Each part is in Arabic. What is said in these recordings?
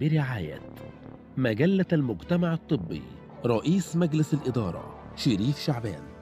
برعاية مجلة المجتمع الطبي رئيس مجلس الإدارة شريف شعبان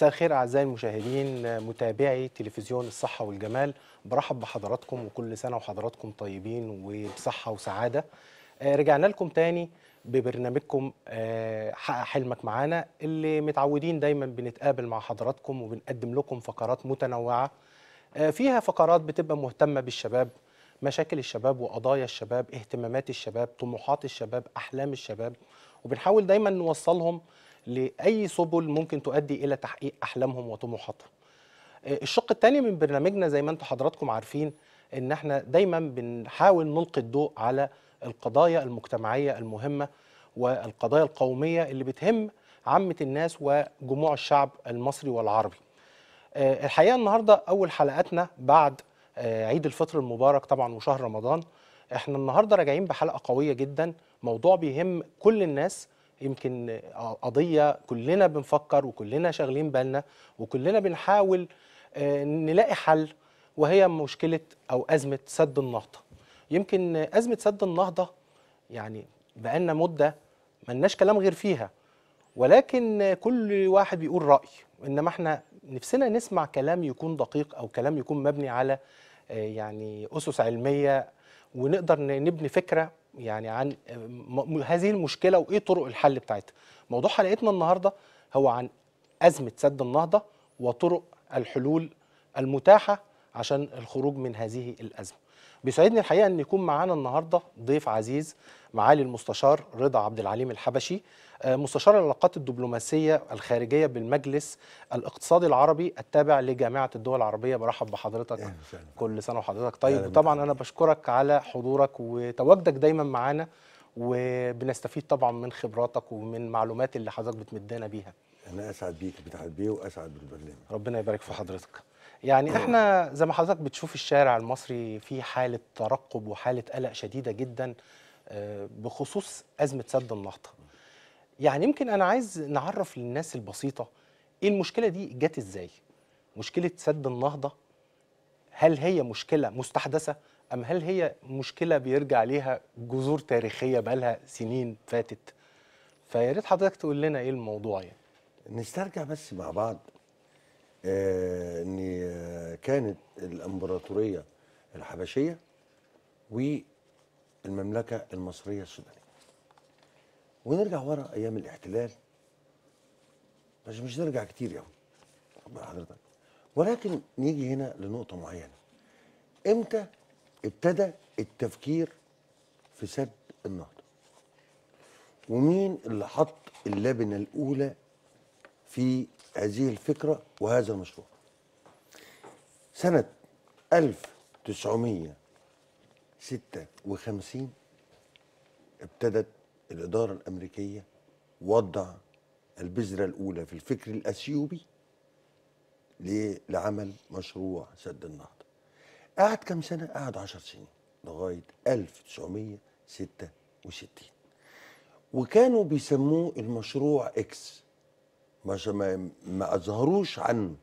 مساء الخير اعزائي المشاهدين متابعي تلفزيون الصحه والجمال برحب بحضراتكم وكل سنه وحضراتكم طيبين وبصحه وسعاده آه، رجعنا لكم تاني ببرنامجكم آه، حقق حلمك معانا اللي متعودين دايما بنتقابل مع حضراتكم وبنقدم لكم فقرات متنوعه آه، فيها فقرات بتبقى مهتمه بالشباب مشاكل الشباب وقضايا الشباب اهتمامات الشباب طموحات الشباب احلام الشباب وبنحاول دايما نوصلهم لاي سبل ممكن تؤدي الى تحقيق احلامهم وطموحاتهم. آه، الشق الثاني من برنامجنا زي ما انتم حضراتكم عارفين ان احنا دايما بنحاول نلقي الضوء على القضايا المجتمعيه المهمه والقضايا القوميه اللي بتهم عامه الناس وجموع الشعب المصري والعربي. آه، الحقيقه النهارده اول حلقاتنا بعد آه، عيد الفطر المبارك طبعا وشهر رمضان احنا النهارده راجعين بحلقه قويه جدا موضوع بيهم كل الناس يمكن قضيه كلنا بنفكر وكلنا شاغلين بالنا وكلنا بنحاول آه، نلاقي حل وهي مشكله او ازمه سد النهضه يمكن ازمه سد النهضه يعني بقالنا مده ملناش كلام غير فيها ولكن كل واحد بيقول راي انما احنا نفسنا نسمع كلام يكون دقيق او كلام يكون مبني على آه، يعني اسس علميه ونقدر نبني فكره يعني عن هذه المشكله وايه طرق الحل بتاعتها موضوع حلقتنا النهارده هو عن ازمه سد النهضه وطرق الحلول المتاحه عشان الخروج من هذه الازمه بيسعدني الحقيقه ان يكون معانا النهارده ضيف عزيز معالي المستشار رضا عبد العليم الحبشي آه، مستشار العلاقات الدبلوماسيه الخارجيه بالمجلس الاقتصادي العربي التابع لجامعه الدول العربيه برحب بحضرتك كل سنه وحضرتك طيب وطبعا انا بشكرك على حضورك وتواجدك دايما معانا وبنستفيد طبعا من خبراتك ومن المعلومات اللي حضرتك بتمدنا بيها انا اسعد بيك بتعبيه واسعد بالبرنامج ربنا يبارك في حضرتك يعني آه. احنا زي ما حضرتك بتشوف الشارع المصري في حاله ترقب وحاله قلق شديده جدا آه، بخصوص ازمه سد النهضه يعني يمكن انا عايز نعرف للناس البسيطه ايه المشكله دي جت ازاي مشكله سد النهضه هل هي مشكله مستحدثه ام هل هي مشكله بيرجع ليها جذور تاريخيه بقالها سنين فاتت فيا ريت حضرتك تقول لنا ايه الموضوع يعني نسترجع بس مع بعض آه، ان آه، كانت الامبراطوريه الحبشيه والمملكه المصريه السودانيه ونرجع ورا ايام الاحتلال مش مش نرجع كتير قوي يعني. حضرتك ولكن نيجي هنا لنقطه معينه امتى ابتدى التفكير في سد النهضه ومين اللي حط اللبنه الاولى في هذه الفكرة وهذا المشروع سنة 1956 ابتدت الإدارة الأمريكية وضع البذرة الأولى في الفكر الأثيوبي لعمل مشروع سد النهضة قعد كم سنة؟ قعد 10 سنين لغاية 1966 وكانوا بيسموه المشروع إكس ما ما اظهروش عنه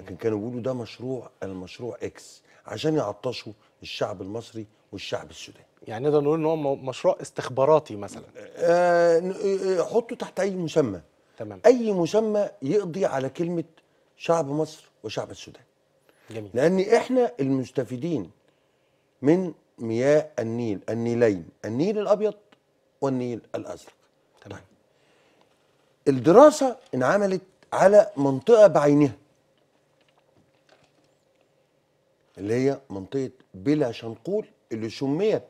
لكن كانوا بيقولوا ده مشروع المشروع اكس عشان يعطشوا الشعب المصري والشعب السوداني يعني نقدر نقول ان هو مشروع استخباراتي مثلا آه،, آه،, آه حطه تحت اي مسمى تمام اي مسمى يقضي على كلمه شعب مصر وشعب السودان جميل لان احنا المستفيدين من مياه النيل النيلين النيل الابيض والنيل الازرق الدراسه انعملت على منطقه بعينها اللي هي منطقه بلا شنقول اللي سميت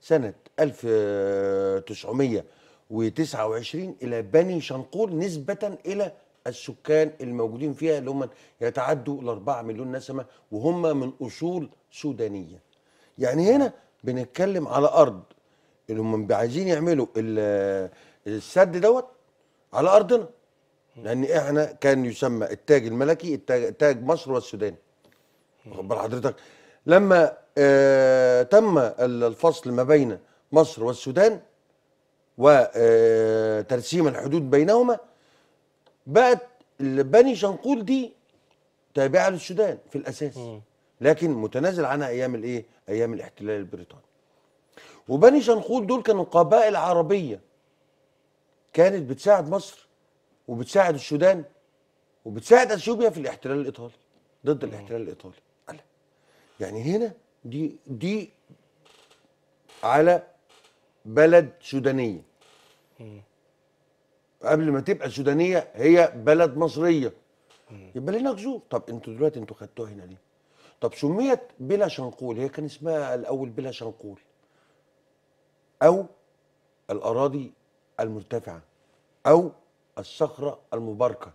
سنه 1929 الى بني شنقول نسبه الى السكان الموجودين فيها اللي هم يتعدوا الأربعة 4 مليون نسمه وهم من اصول سودانيه. يعني هنا بنتكلم على ارض اللي هم عايزين يعملوا السد دوت على ارضنا لان احنا كان يسمى التاج الملكي التاج, تاج مصر والسودان واخد حضرتك لما آه تم الفصل ما بين مصر والسودان وترسيم آه، الحدود بينهما بقت بني شنقول دي تابعه للسودان في الاساس لكن متنازل عنها ايام الايه؟ ايام الاحتلال البريطاني. وبني شنقول دول كانوا قبائل عربيه كانت بتساعد مصر وبتساعد السودان وبتساعد اثيوبيا في الاحتلال الايطالي ضد الاحتلال الايطالي يعني هنا دي دي على بلد سودانيه قبل ما تبقى سودانيه هي بلد مصريه يبقى لنا جذور طب انتوا دلوقتي انتوا خدتوها هنا ليه طب سميت بلا شنقول هي كان اسمها الاول بلا شنقول او الاراضي المرتفعه او الصخره المباركه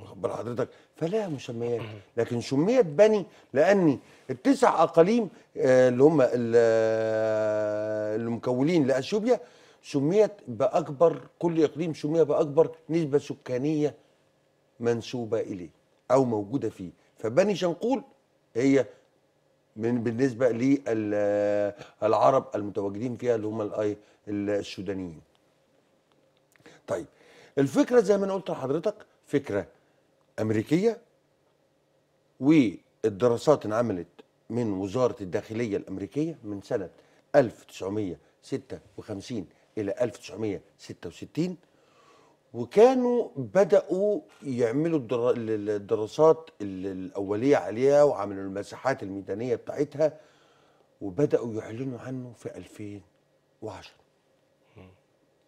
واخد بال حضرتك فلها مسميات لكن سميت بني لان التسع اقاليم آه، اللي هم آه، المكونين لاثيوبيا سميت باكبر كل اقليم سمي باكبر نسبه سكانيه منسوبه اليه او موجوده فيه فبني شنقول هي من بالنسبه للعرب آه، المتواجدين فيها اللي هم السودانيين طيب الفكره زي ما انا قلت لحضرتك فكره امريكيه والدراسات انعملت من وزاره الداخليه الامريكيه من سنه 1956 الى 1966 وكانوا بداوا يعملوا الدراسات الاوليه عليها وعملوا المساحات الميدانيه بتاعتها وبداوا يعلنوا عنه في 2010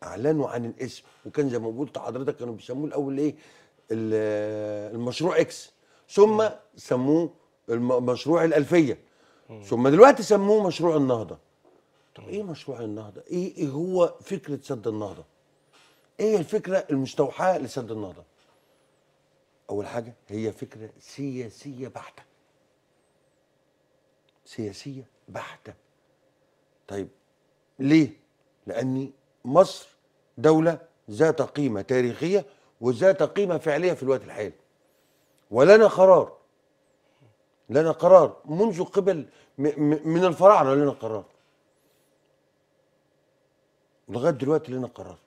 اعلنوا عن الاسم وكان زي ما قلت حضرتك كانوا بيسموه الاول ايه المشروع اكس ثم سموه مشروع الالفيه ثم دلوقتي سموه مشروع النهضه طب ايه مشروع النهضه ايه, إيه هو فكره سد النهضه ايه الفكره المستوحاه لسد النهضه اول حاجه هي فكره سياسيه بحته سياسيه بحته طيب ليه لاني مصر دولة ذات قيمة تاريخية وذات قيمة فعلية في الوقت الحالي ولنا قرار لنا قرار منذ قبل من الفراعنة لنا قرار لغاية دلوقتي لنا قرار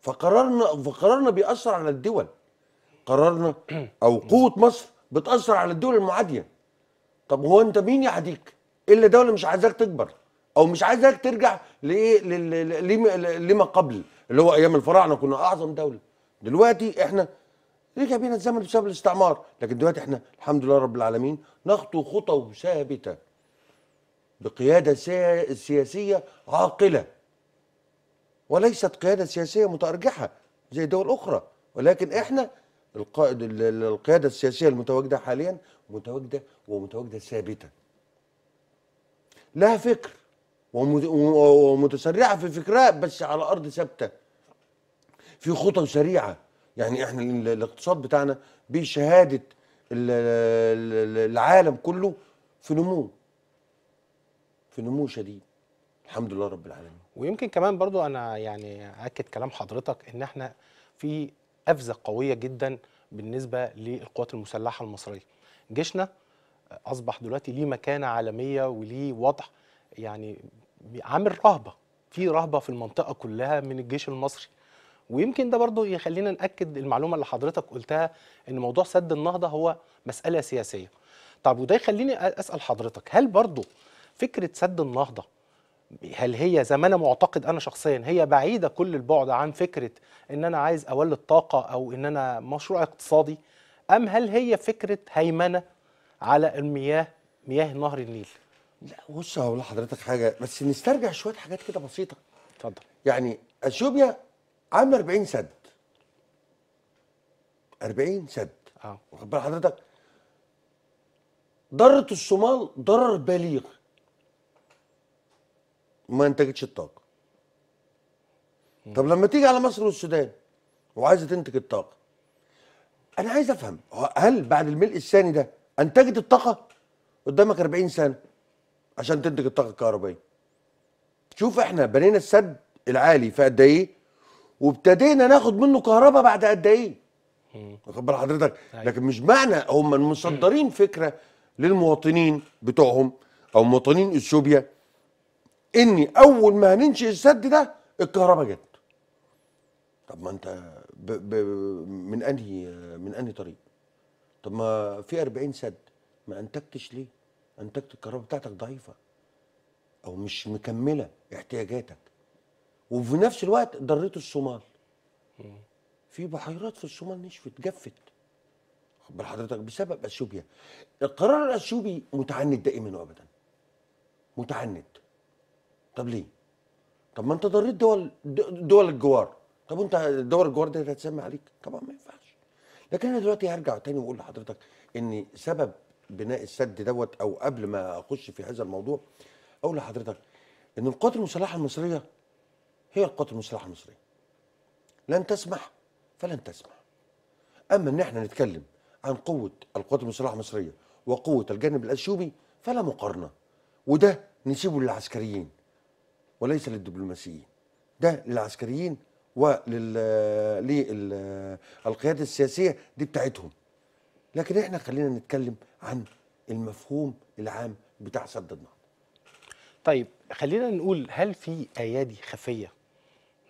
فقرارنا فقرارنا بيأثر على الدول قرارنا أو قوة مصر بتأثر على الدول المعادية طب هو أنت مين يعاديك؟ إلا دولة مش عايزاك تكبر أو مش عايزاك ترجع لإيه لما قبل اللي هو ايام الفراعنه كنا اعظم دوله دلوقتي احنا رجع بينا الزمن بسبب الاستعمار لكن دلوقتي احنا الحمد لله رب العالمين نخطو خطى ثابته بقياده سياسيه عاقله وليست قياده سياسيه متارجحه زي دول اخرى ولكن احنا القائد القياده السياسيه المتواجده حاليا متواجده ومتواجده ثابته لها فكر ومتسرعه في فكرها بس على ارض ثابته في خطى سريعه يعني احنا الاقتصاد بتاعنا بشهاده العالم كله في نمو في نمو شديد الحمد لله رب العالمين ويمكن كمان برضو انا يعني اكد كلام حضرتك ان احنا في قفزه قويه جدا بالنسبه للقوات المسلحه المصريه جيشنا اصبح دلوقتي ليه مكانه عالميه وليه وضع يعني عامل رهبه في رهبه في المنطقه كلها من الجيش المصري ويمكن ده برضه يخلينا ناكد المعلومه اللي حضرتك قلتها ان موضوع سد النهضه هو مساله سياسيه طب وده يخليني اسال حضرتك هل برضه فكره سد النهضه هل هي زي ما انا معتقد انا شخصيا هي بعيده كل البعد عن فكره ان انا عايز اولد طاقه او ان انا مشروع اقتصادي ام هل هي فكره هيمنه على المياه مياه نهر النيل لا بص هقول لحضرتك حاجه بس نسترجع شويه حاجات كده بسيطه اتفضل يعني اثيوبيا عامل 40 سد 40 سد اه واخد بال حضرتك ضرت الصومال ضرر بليغ ما انتجتش الطاقه طب لما تيجي على مصر والسودان وعايزه تنتج الطاقه انا عايز افهم هل بعد الملء الثاني ده انتجت الطاقه قدامك 40 سنه عشان تنتج الطاقه الكهربائيه شوف احنا بنينا السد العالي في قد ايه وابتدينا ناخد منه كهرباء بعد قد ايه واخد بال حضرتك أيوة. لكن مش معنى هم مصدرين فكره للمواطنين بتوعهم او مواطنين اثيوبيا اني اول ما هننشئ السد ده الكهرباء جت طب ما انت ب ب من انهي من انهي طريق طب ما في 40 سد ما انتجتش ليه انتجت الكهرباء بتاعتك ضعيفه او مش مكمله احتياجاتك وفي نفس الوقت ضريت الصومال في بحيرات في الصومال نشفت جفت خبر حضرتك بسبب اثيوبيا القرار الاثيوبي متعند دائما وابدا متعند طب ليه طب ما انت ضريت دول دول الجوار طب انت دول الجوار ده هتسمى عليك طبعا ما ينفعش لكن انا دلوقتي هرجع تاني واقول لحضرتك ان سبب بناء السد دوت او قبل ما اخش في هذا الموضوع اقول لحضرتك ان القوات المسلحه المصريه هي القوات المسلحه المصريه لن تسمح فلن تسمح اما ان احنا نتكلم عن قوه القوات المسلحه المصريه وقوه الجانب الاثيوبي فلا مقارنه وده نسيبه للعسكريين وليس للدبلوماسيين ده للعسكريين وللقيادة آه، آه، السياسية دي بتاعتهم لكن احنا خلينا نتكلم عن المفهوم العام بتاع سد النهضة طيب خلينا نقول هل في ايادي خفيه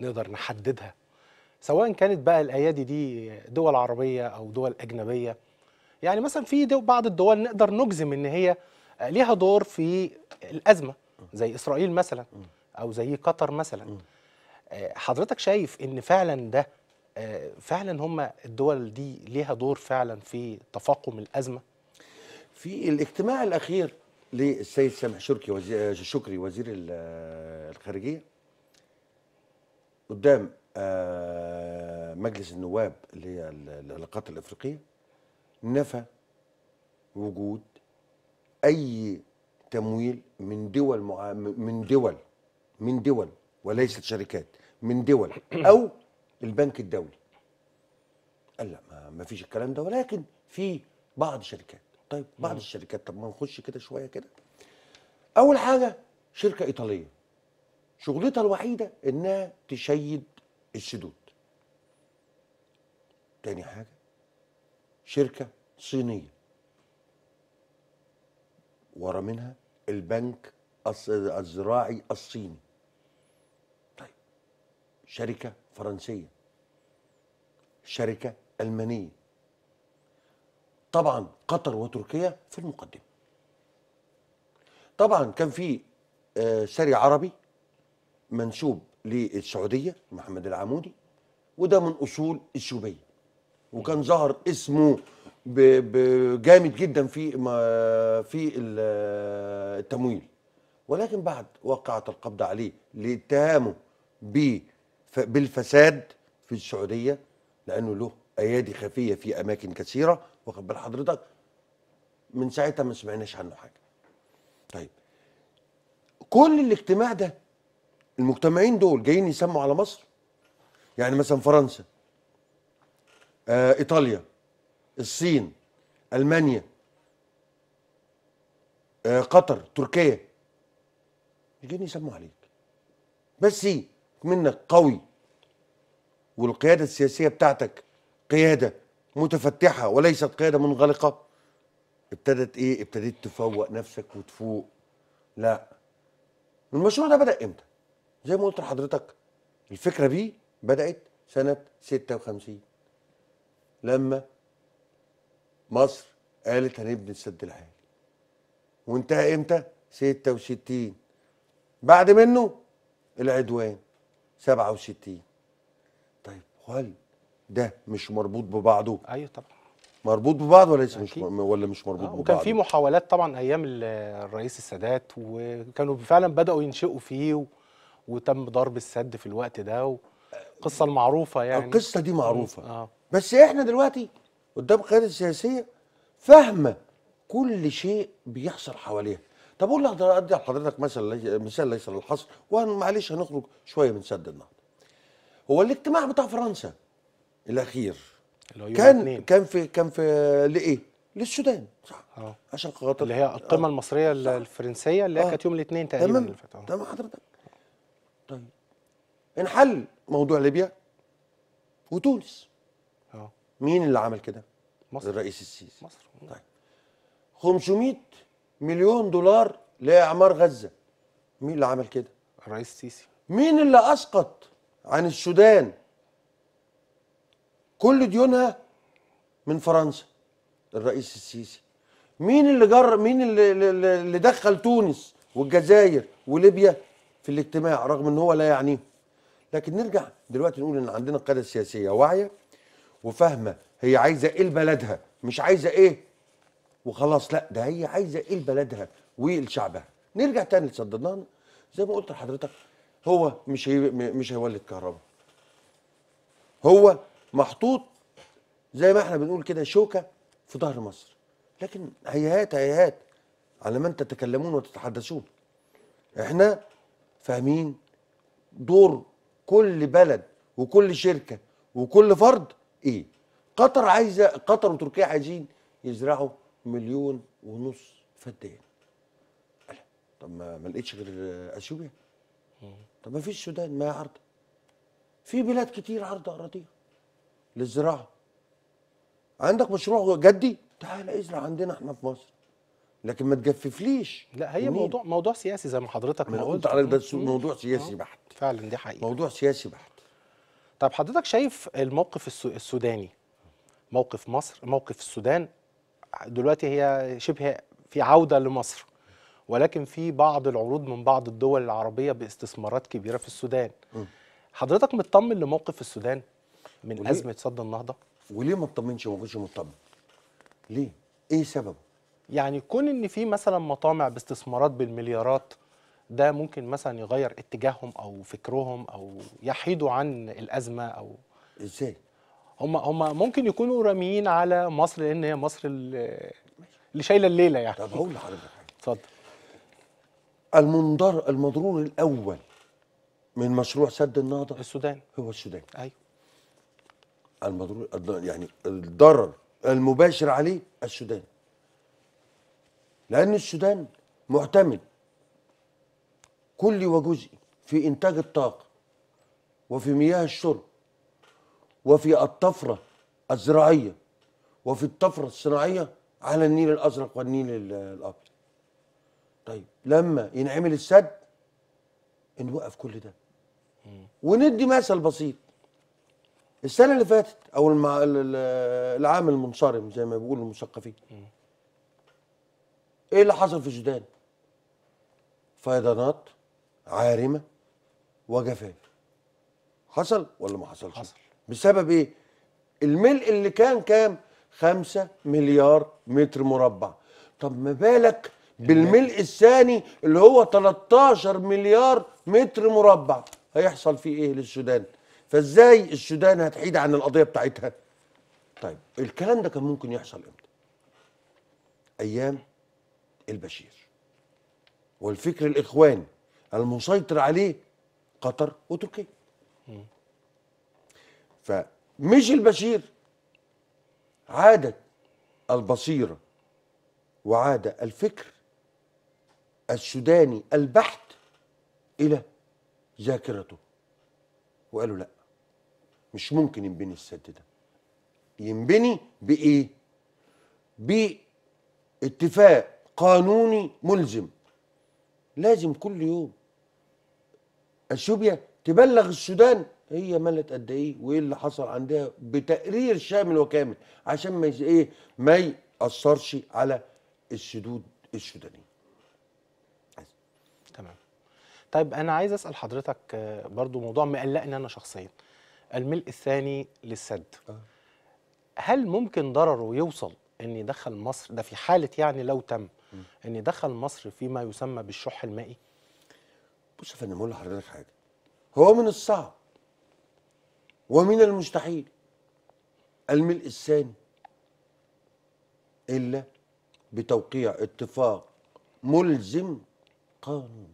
نقدر نحددها سواء كانت بقى الايادي دي دول عربيه او دول اجنبيه يعني مثلا في بعض الدول نقدر نجزم ان هي ليها دور في الازمه زي اسرائيل مثلا او زي قطر مثلا حضرتك شايف ان فعلا ده فعلا هم الدول دي ليها دور فعلا في تفاقم الازمه في الاجتماع الاخير للسيد سامح شركي وزير شكري وزير الخارجيه قدام آه، مجلس النواب اللي هي العلاقات الافريقيه نفى وجود اي تمويل من دول من دول من دول وليست شركات من دول او البنك الدولي قال لا ما فيش الكلام ده ولكن في بعض الشركات طيب بعض الشركات طب ما نخش كده شويه كده اول حاجه شركه ايطاليه شغلتها الوحيده انها تشيد السدود تاني حاجه شركه صينيه ورا منها البنك الزراعي الصيني طيب شركه فرنسيه شركه المانيه طبعا قطر وتركيا في المقدمه طبعا كان في آه، سري عربي منسوب للسعوديه محمد العمودي وده من اصول الشوبيه وكان ظهر اسمه جامد جدا في في التمويل ولكن بعد وقعت القبض عليه لاتهامه بالفساد في السعوديه لانه له ايادي خفيه في اماكن كثيره واخد بال حضرتك من ساعتها ما سمعناش عنه حاجه. طيب كل الاجتماع ده المجتمعين دول جايين يسموا على مصر يعني مثلا فرنسا آه ايطاليا الصين المانيا آه قطر تركيا جايين يسموا عليك بس منك قوي والقياده السياسيه بتاعتك قياده متفتحه وليست قياده منغلقه ابتدت ايه ابتديت تفوق نفسك وتفوق لا المشروع ده بدا امتى زي ما قلت لحضرتك الفكره دي بدات سنه 56 لما مصر قالت هنبني السد العالي وانتهى امتى 66 بعد منه العدوان 67 طيب هل ده مش مربوط ببعضه ايوه طبعا مربوط ببعض ولا ليس مش ولا مش مربوط آه ببعض وكان في محاولات طبعا ايام الرئيس السادات وكانوا فعلا بداوا ينشئوا فيه وتم ضرب السد في الوقت ده القصه المعروفه يعني القصه دي معروفه آه. بس احنا دلوقتي قدام قيادة سياسية فاهمة كل شيء بيحصل حواليها طب اقول لك ادي لحضرتك مثلا مثال ليس للحصر ومعلش هنخرج شويه من سد النهضه. هو الاجتماع بتاع فرنسا الاخير كان اتنين. كان في كان في لايه؟ للسودان صح اه عشان خاطر اللي هي القمه آه. المصريه الفرنسيه اللي هي آه. كانت يوم الاثنين تقريبا تمام آه. تمام حضرتك انحل موضوع ليبيا وتونس اه مين اللي عمل كده؟ مصر الرئيس السيسي مصر طيب 500 مليون دولار لاعمار غزه مين اللي عمل كده؟ الرئيس السيسي مين اللي اسقط عن السودان كل ديونها من فرنسا الرئيس السيسي مين اللي جر مين اللي, اللي دخل تونس والجزائر وليبيا في الاجتماع رغم ان هو لا يعنيهم لكن نرجع دلوقتي نقول ان عندنا القياده السياسيه واعيه وفاهمه هي عايزه ايه لبلدها مش عايزه ايه وخلاص لا ده هي عايزه ايه لبلدها ولشعبها نرجع تاني لصدرنا زي ما قلت لحضرتك هو مش هي مش هيولد كهرباء هو محطوط زي ما احنا بنقول كده شوكه في ظهر مصر لكن هيهات هيهات على من تتكلمون وتتحدثون احنا فاهمين دور كل بلد وكل شركه وكل فرد ايه قطر عايزه قطر وتركيا عايزين يزرعوا مليون ونص فدان طب ما ما لقيتش غير اثيوبيا طب ما فيش السودان ما هي عرض في بلاد كتير عرض اراضيها للزراعه عندك مشروع جدي تعال ازرع عندنا احنا في مصر لكن ما تجففليش لا هي منين؟ موضوع موضوع سياسي زي ما حضرتك ما قلت على ده موضوع سياسي آه. بحت فعلا دي حقيقه موضوع سياسي بحت طب حضرتك شايف الموقف السوداني موقف مصر موقف السودان دلوقتي هي شبه في عوده لمصر ولكن في بعض العروض من بعض الدول العربيه باستثمارات كبيره في السودان م. حضرتك مطمن لموقف السودان من وليه؟ ازمه صد النهضه وليه ما تطمنش ما كنتش مطمن ليه ايه سببه يعني كون ان في مثلا مطامع باستثمارات بالمليارات ده ممكن مثلا يغير اتجاههم او فكرهم او يحيدوا عن الازمه او ازاي هم هم ممكن يكونوا راميين على مصر لان هي مصر اللي شايله الليله يعني طب هقول لحضرتك اتفضل المنضر المضرور الاول من مشروع سد النهضه السودان هو السودان ايوه المضرور يعني الضرر المباشر عليه السودان لأن السودان معتمد كلي وجزئي في إنتاج الطاقة وفي مياه الشرب وفي الطفرة الزراعية وفي الطفرة الصناعية على النيل الأزرق والنيل الأبيض طيب لما ينعمل السد نوقف كل ده وندي مثل بسيط السنة اللي فاتت أو العام المنصرم زي ما بيقولوا المثقفين ايه اللي حصل في السودان فيضانات عارمه وجفاف حصل ولا ما حصلش حصل بسبب ايه الملء اللي كان كام 5 مليار متر مربع طب ما بالك بالملء الثاني اللي هو 13 مليار متر مربع هيحصل فيه ايه للسودان فازاي السودان هتحيد عن القضيه بتاعتها طيب الكلام ده كان ممكن يحصل امتى ايام البشير والفكر الإخواني المسيطر عليه قطر وتركيا فمش البشير عادت البصيرة وعاد الفكر السوداني البحت إلى ذاكرته وقالوا لا مش ممكن ينبني السد ده ينبني بإيه؟ باتفاق قانوني ملزم لازم كل يوم اثيوبيا تبلغ السودان هي ملت قد ايه وايه اللي حصل عندها بتقرير شامل وكامل عشان ما ايه ما ياثرش على السدود السودانيه تمام طيب انا عايز اسال حضرتك آه، برضو موضوع مقلقني انا شخصيا الملء الثاني للسد آه. هل ممكن ضرره يوصل ان يدخل مصر ده في حاله يعني لو تم ان دخل مصر فيما يسمى بالشح المائي بص يا فندم اقول لحضرتك حاجه هو من الصعب ومن المستحيل الملء الثاني الا بتوقيع اتفاق ملزم قانوني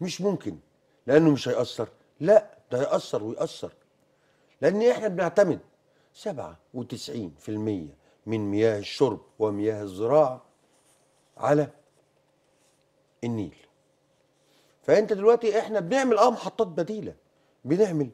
مش ممكن لانه مش هيأثر لا ده هيأثر ويأثر لان احنا بنعتمد 97% من مياه الشرب ومياه الزراعه على النيل فانت دلوقتي احنا بنعمل اه محطات بديله بنعمل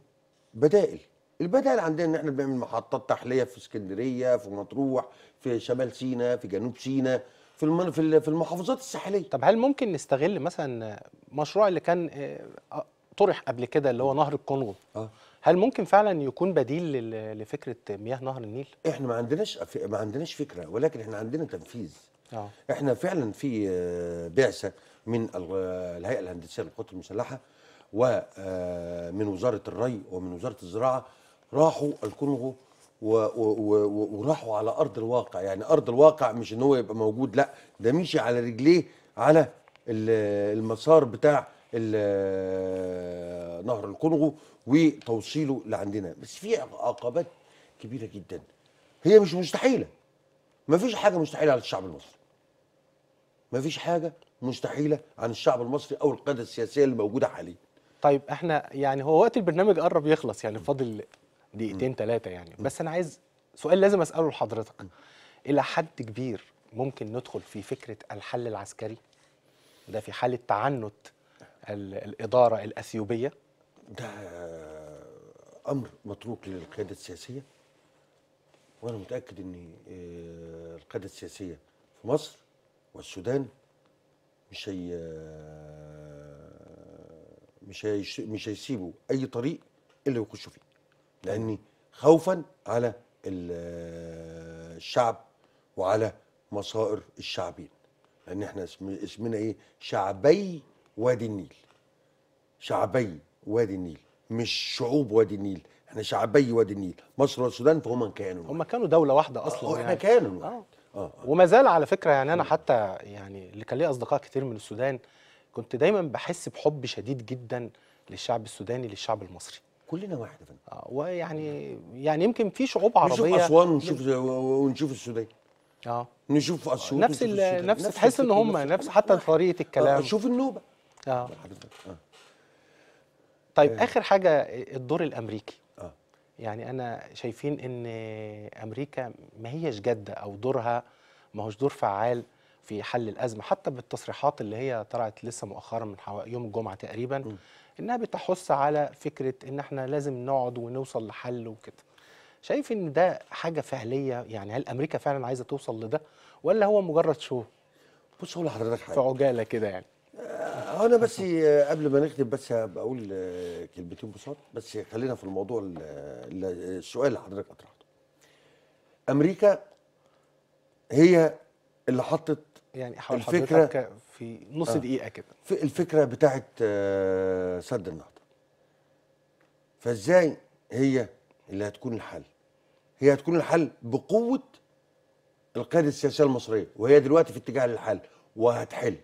بدائل البدائل عندنا ان احنا بنعمل محطات تحليه في اسكندريه في مطروح في شمال سيناء في جنوب سيناء في في المحافظات الساحليه طب هل ممكن نستغل مثلا مشروع اللي كان آه، آه، طرح قبل كده اللي هو نهر الكونغو آه. هل ممكن فعلا يكون بديل لفكره مياه نهر النيل احنا ما عندناش ما عندناش فكره ولكن احنا عندنا تنفيذ آه. احنا فعلا في آه، بعثه من آه، الهيئه الهندسيه للقوات المسلحه ومن آه، وزاره الري ومن وزاره الزراعه راحوا الكونغو وراحوا على ارض الواقع يعني ارض الواقع مش ان هو يبقى موجود لا ده مشي على رجليه على المسار بتاع نهر الكونغو وتوصيله لعندنا بس في عقبات كبيره جدا هي مش مستحيله مفيش حاجه مستحيله على الشعب المصري مفيش حاجه مستحيله عن الشعب المصري او القياده السياسيه اللي موجوده حاليا طيب احنا يعني هو وقت البرنامج قرب يخلص يعني فاضل دقيقتين ثلاثه يعني بس انا عايز سؤال لازم اساله لحضرتك الى حد كبير ممكن ندخل في فكره الحل العسكري ده في حاله تعنت الاداره الاثيوبيه ده امر متروك للقياده السياسيه وانا متاكد ان آه، القياده السياسيه في مصر والسودان مش هي مش هيش... مش هيسيبوا اي طريق الا يخشوا فيه لاني خوفا على الشعب وعلى مصائر الشعبين لان احنا اسمنا ايه شعبي وادي النيل شعبي وادي النيل مش شعوب وادي النيل احنا شعبي وادي النيل مصر والسودان فهما كانوا هم كانوا دوله واحده اصلا آه، احنا يعني. كانوا آه. آه. وما زال على فكره يعني انا حتى يعني اللي كان لي اصدقاء كتير من السودان كنت دايما بحس بحب شديد جدا للشعب السوداني للشعب المصري كلنا واحد يا فندم آه ويعني يعني يمكن في شعوب عربيه نشوف اسوان ونشوف ونشوف السودان اه نشوف اسوان نفس ال نفس تحس ان هم نفس حتى طريقه آه، الكلام نشوف النوبه اه, آه. طيب آه. اخر حاجه الدور الامريكي يعني انا شايفين ان امريكا ما هيش جاده او دورها ما هوش دور فعال في حل الازمه حتى بالتصريحات اللي هي طلعت لسه مؤخرا من يوم الجمعه تقريبا انها بتحث على فكره ان احنا لازم نقعد ونوصل لحل وكده شايف ان ده حاجه فعليه يعني هل امريكا فعلا عايزه توصل لده ولا هو مجرد شو بص هو لحضرتك حاجه في عجاله كده يعني انا بس قبل ما نختم بس بقول كلمتين بساط بس خلينا في الموضوع السؤال اللي حضرتك اطرحته امريكا هي اللي حطت يعني حول الفكره في نص آه. دقيقه كده الفكره بتاعه آه، سد النهضه فازاي هي اللي هتكون الحل هي هتكون الحل بقوه القياده السياسيه المصريه وهي دلوقتي في اتجاه للحل وهتحل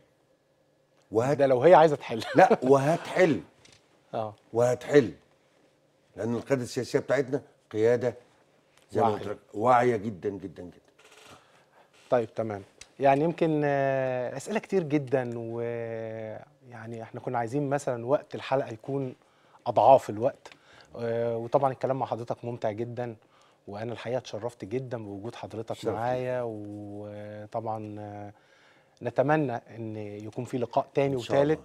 وهت... ده لو هي عايزه تحل لا وهتحل اه وهتحل لان القياده السياسيه بتاعتنا قياده زي ما قلت واعيه جدا جدا جدا طيب تمام يعني يمكن آه، اسئله كتير جدا ويعني احنا كنا عايزين مثلا وقت الحلقه يكون اضعاف الوقت آه، وطبعا الكلام مع حضرتك ممتع جدا وانا الحقيقه اتشرفت جدا بوجود حضرتك معايا وطبعا آه، نتمنى ان يكون في لقاء تاني وثالث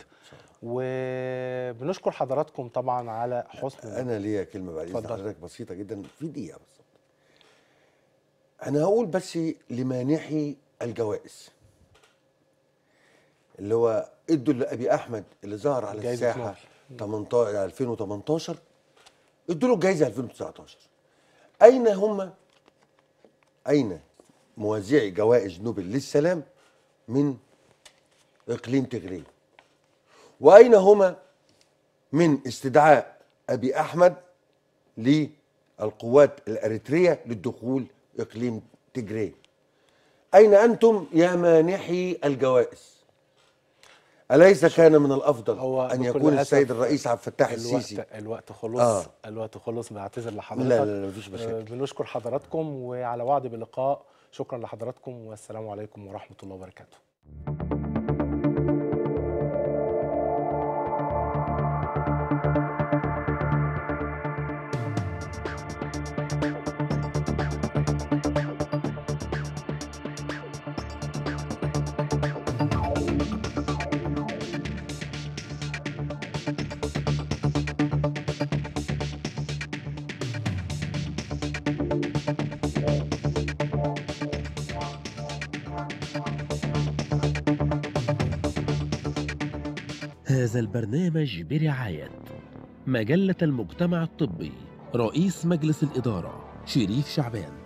وبنشكر حضراتكم طبعا على حسن انا ليا كلمه بعد اذن حضرتك بسيطه جدا في دقيقه بالظبط انا هقول بس لمانحي الجوائز اللي هو ادوا لابي احمد اللي ظهر على الساحه 18 2018 ادوا له الجائزه 2019 اين هم اين موزعي جوائز نوبل للسلام من اقليم تجرين واين هما من استدعاء ابي احمد للقوات الاريتريه للدخول اقليم تجرين اين انتم يا مانحي الجوائز أليس كان من الأفضل هو أن يكون السيد الرئيس عبد الفتاح السيسي الوقت خلص آه. الوقت خلص بعتذر لحضرتك لا لا لا مفيش مشاكل آه، بنشكر حضراتكم وعلى وعد بلقاء شكرا لحضراتكم والسلام عليكم ورحمه الله وبركاته هذا البرنامج برعاية مجلة المجتمع الطبي رئيس مجلس الإدارة شريف شعبان